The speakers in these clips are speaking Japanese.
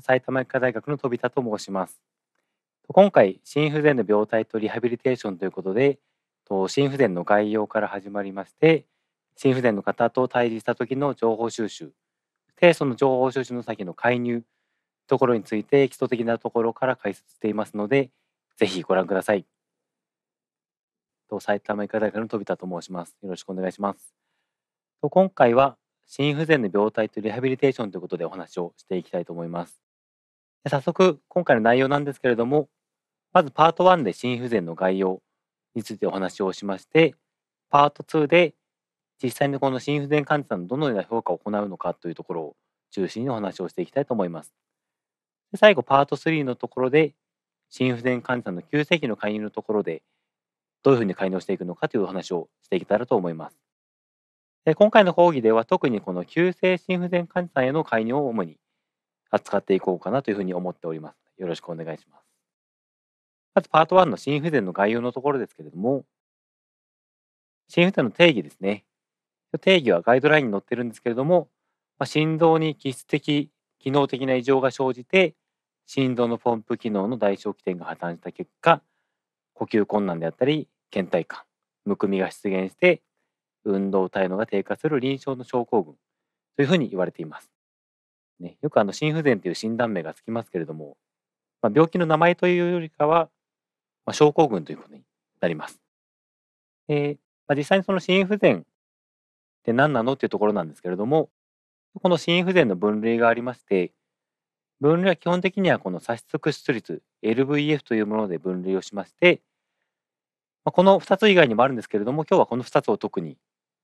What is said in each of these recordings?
埼玉医科大学の飛田と申します。今回、心不全の病態とリハビリテーションということで、心不全の概要から始まりまして、心不全の方と対峙した時の情報収集、でその情報収集の先の介入ところについて基礎的なところから解説していますので、ぜひご覧ください。埼玉医科大学の飛田と申します。よろしくお願いします。今回は心不全の病態とリハビリテーションということでお話をしていきたいと思います。早速、今回の内容なんですけれども、まずパート1で心不全の概要についてお話をしまして、パート2で実際にこの心不全患者さんのどのような評価を行うのかというところを中心にお話をしていきたいと思います。で最後、パート3のところで、心不全患者さんの急性期の介入のところで、どういうふうに介入していくのかというお話をしていけたらと思います。今回の講義では特にこの急性心不全患者さんへの介入を主に扱っていこうかなというふうに思っております。よろしくお願いします。まずパート1の心不全の概要のところですけれども、心不全の定義ですね。定義はガイドラインに載ってるんですけれども、まあ、心臓に基質的、機能的な異常が生じて、心臓のポンプ機能の代償起点が破綻した結果、呼吸困難であったり、倦怠感、むくみが出現して、運動体能が低下する臨床の症候群というふうに言われています。ね、よくあの心不全という診断名がつきますけれども、まあ、病気の名前というよりかは、まあ、症候群ということになります。えー、まあ、実際にその心不全って何なのっていうところなんですけれども、この心不全の分類がありまして、分類は基本的にはこの差し尽く出率 l v f というもので分類をしまして、まあ、この2つ以外にもあるんですけれども、今日はこの2つを特に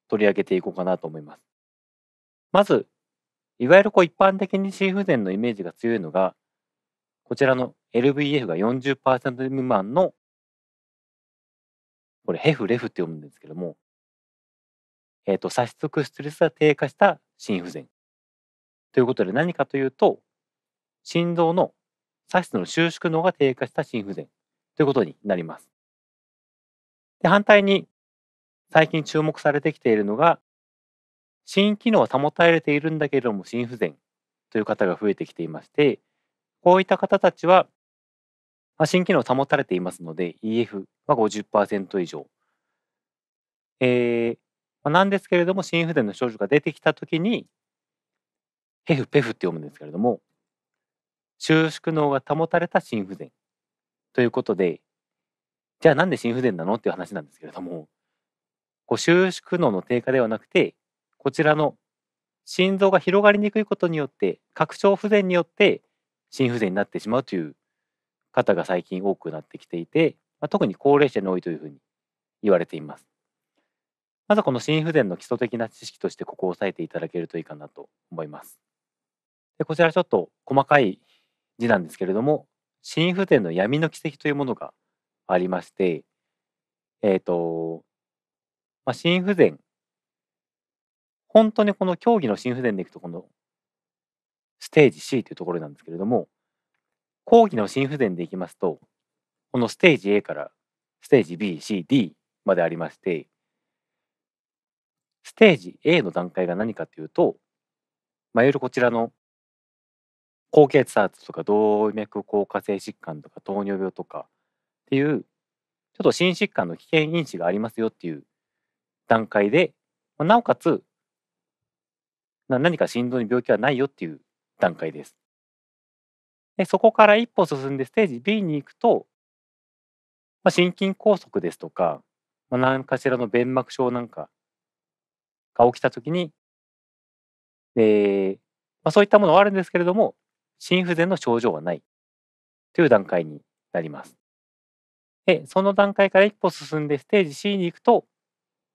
取り上げていこうかなと思います。まず、いわゆるこう一般的に心不全のイメージが強いのが、こちらの LVF が40%未満の、これヘフレフって読むんですけども、えっ、ー、と、差しつくストレスが低下した心不全。ということで何かというと、心臓の差しの収縮能が低下した心不全ということになります。で反対に、最近注目されてきているのが心機能は保たれているんだけれども心不全という方が増えてきていましてこういった方たちは、まあ、心機能保たれていますので EF は50%以上、えーまあ、なんですけれども心不全の症状が出てきたときにヘフペフって読むんですけれども収縮能が保たれた心不全ということでじゃあなんで心不全なのっていう話なんですけれどもこう収縮能の低下ではなくてこちらの心臓が広がりにくいことによって拡張不全によって心不全になってしまうという方が最近多くなってきていて、まあ、特に高齢者に多いというふうに言われていますまずこの心不全の基礎的な知識としてここを押さえていただけるといいかなと思いますでこちらちょっと細かい字なんですけれども心不全の闇の軌跡というものがありましてえっ、ー、とまあ、心不全。本当にこの競技の心不全でいくと、このステージ C というところなんですけれども、講義の心不全でいきますと、このステージ A からステージ B、C、D までありまして、ステージ A の段階が何かというと、まあ、いわゆるこちらの高血圧とか動脈硬化性疾患とか糖尿病とかっていう、ちょっと心疾患の危険因子がありますよっていう段階で、まなおかつな何か心臓に病気はないよっていう段階です。でそこから一歩進んでステージ B に行くと、まあ、心筋梗塞ですとか、まあ、何かしらの弁膜症なんかが起きた時に、えーまあ、そういったものはあるんですけれども心不全の症状はないという段階になります。でその段階から一歩進んでステージ C に行くと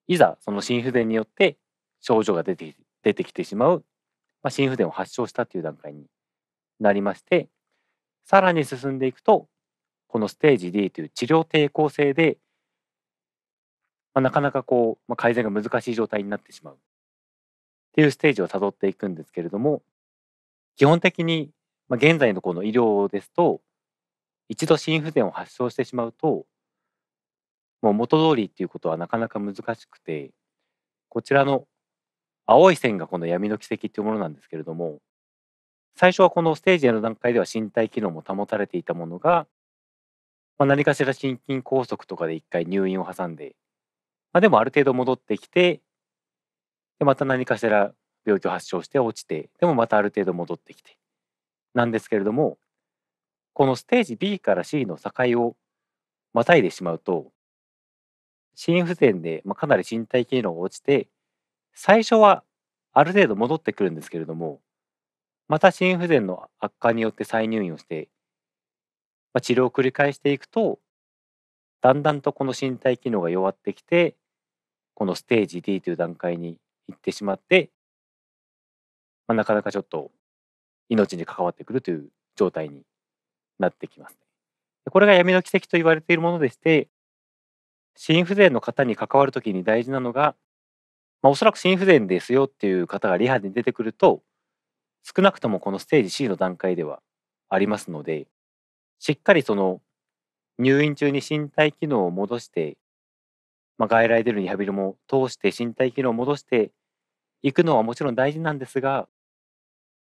いざその心不全によって症状が出て出てきてしまう、まあ、心不全を発症したという段階になりましてさらに進んでいくとこのステージ D という治療抵抗性で、まあ、なかなかこう、まあ、改善が難しい状態になってしまうっていうステージをたどっていくんですけれども基本的に、まあ、現在のこの医療ですと一度心不全を発症してしまうともう元通りっていうことはなかなか難しくてこちらの青い線がこの闇の軌跡というものなんですけれども最初はこのステージの段階では身体機能も保たれていたものが、まあ、何かしら心筋梗塞とかで一回入院を挟んで、まあ、でもある程度戻ってきてでまた何かしら病気を発症して落ちてでもまたある程度戻ってきてなんですけれどもこのステージ B から C の境をまたいでしまうと心不全で、まあ、かなり身体機能が落ちて最初はある程度戻ってくるんですけれどもまた心不全の悪化によって再入院をして、まあ、治療を繰り返していくとだんだんとこの身体機能が弱ってきてこのステージ D という段階に行ってしまって、まあ、なかなかちょっと命に関わってくるという状態になってきます。これが闇の奇跡と言われているものでして、心不全の方に関わるときに大事なのが、まあ、おそらく心不全ですよっていう方がリハに出てくると少なくともこのステージ C の段階ではありますのでしっかりその入院中に身体機能を戻して、まあ、外来でのリハビリも通して身体機能を戻していくのはもちろん大事なんですが、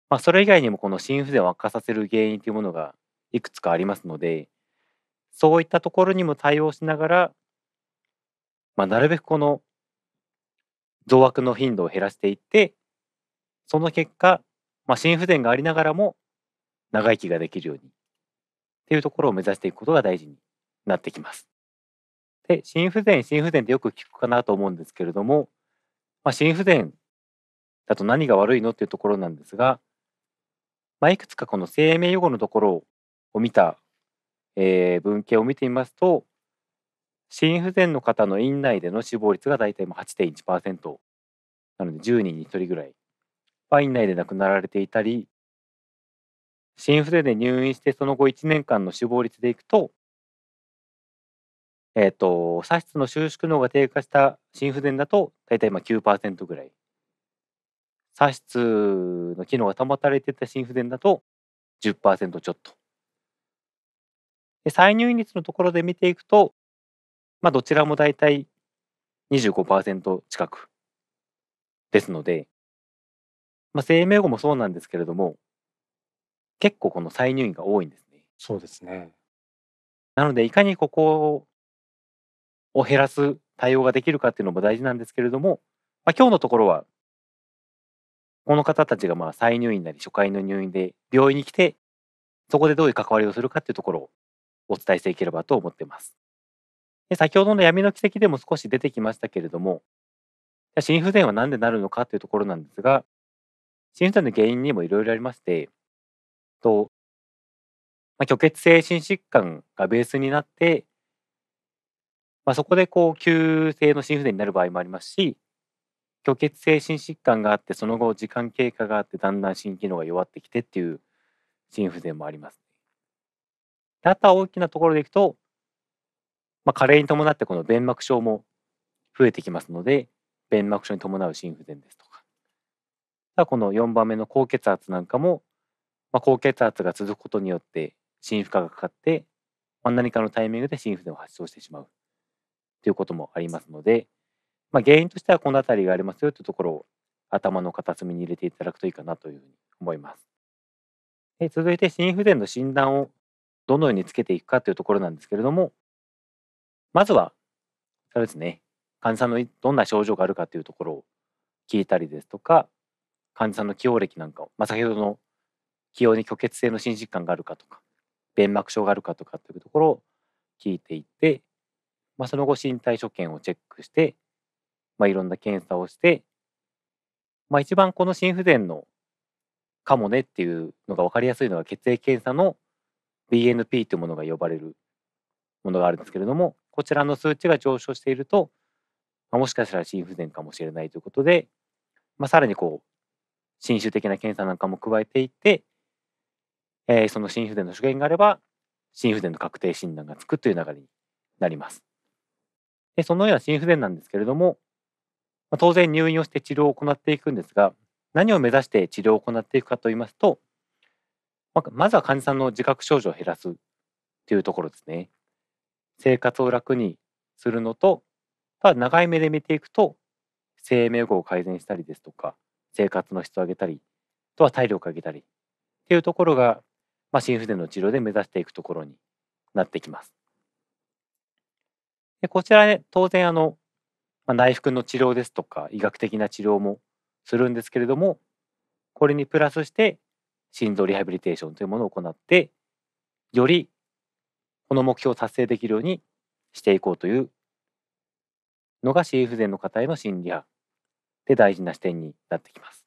まあ、それ以外にもこの心不全を悪化させる原因というものがいくつかありますのでそういったところにも対応しながらまあ、なるべくこの増悪の頻度を減らしていってその結果、まあ、心不全がありながらも長生きができるようにっていうところを目指していくことが大事になってきます。で心不全心不全ってよく聞くかなと思うんですけれども、まあ、心不全だと何が悪いのっていうところなんですが、まあ、いくつかこの生命予後のところを見た、えー、文献を見てみますと心不全の方の院内での死亡率が大体8.1%なので10人に1人ぐらいは院内で亡くなられていたり心不全で入院してその後1年間の死亡率でいくとえっ、ー、と左室の収縮能が低下した心不全だと大体まあ9%ぐらい左室の機能が保たれていた心不全だと10%ちょっとで再入院率のところで見ていくとまあ、どちらも大体25%近くですので、まあ、生命後もそうなんですけれども、結構この再入院が多いんですね。そうですね。なので、いかにここを減らす対応ができるかっていうのも大事なんですけれども、まあ、今日のところは、この方たちがまあ再入院なり初回の入院で病院に来て、そこでどういう関わりをするかっていうところをお伝えしていければと思っています。で先ほどの闇の奇跡でも少し出てきましたけれども、心不全は何でなるのかというところなんですが、心不全の原因にもいろいろありまして、とまあ、虚血性心疾患がベースになって、まあ、そこでこう急性の心不全になる場合もありますし、虚血性心疾患があって、その後時間経過があって、だんだん心機能が弱ってきてっていう心不全もあります。あとは大きなところでいくと、まあ、加齢に伴ってこの弁膜症も増えてきますので弁膜症に伴う心不全ですとかこの4番目の高血圧なんかも、まあ、高血圧が続くことによって心負荷がかかって、まあ、何かのタイミングで心不全を発症してしまうということもありますので、まあ、原因としてはこの辺りがありますよというところを頭の片隅に入れていただくといいかなというふうに思います。で続いて心不全の診断をどのようにつけていくかというところなんですけれども、まずは、そうですね、患者さんのどんな症状があるかというところを聞いたりですとか、患者さんの起用歴なんかを、まあ、先ほどの起用に虚血性の心疾患があるかとか、弁膜症があるかとかというところを聞いていて、まあ、その後、身体所見をチェックして、まあ、いろんな検査をして、まあ、一番この心不全のかもねっていうのが分かりやすいのが血液検査の BNP というものが呼ばれるものがあるんですけれどもこちらの数値が上昇していると、まあ、もしかしたら心不全かもしれないということで、まあ、さらにこう侵襲的な検査なんかも加えていって、えー、その心不全の所見があれば心不全の確定診断がつくという流れになります。でそのような心不全なんですけれども、まあ、当然入院をして治療を行っていくんですが何を目指して治療を行っていくかといいますとまずは患者さんの自覚症状を減らすというところですね。生活を楽にするのとただ長い目で見ていくと生命護を改善したりですとか生活の質を上げたりとは体力を上げたりっていうところが、まあ、心不全の治療で目指していくところになってきます。でこちらね当然あの、まあ、内服の治療ですとか医学的な治療もするんですけれどもこれにプラスして心臓リハビリテーションというものを行ってよりこの目標を達成できるようにしていこうというのが心不全の方への心理派で大事な視点になってきます。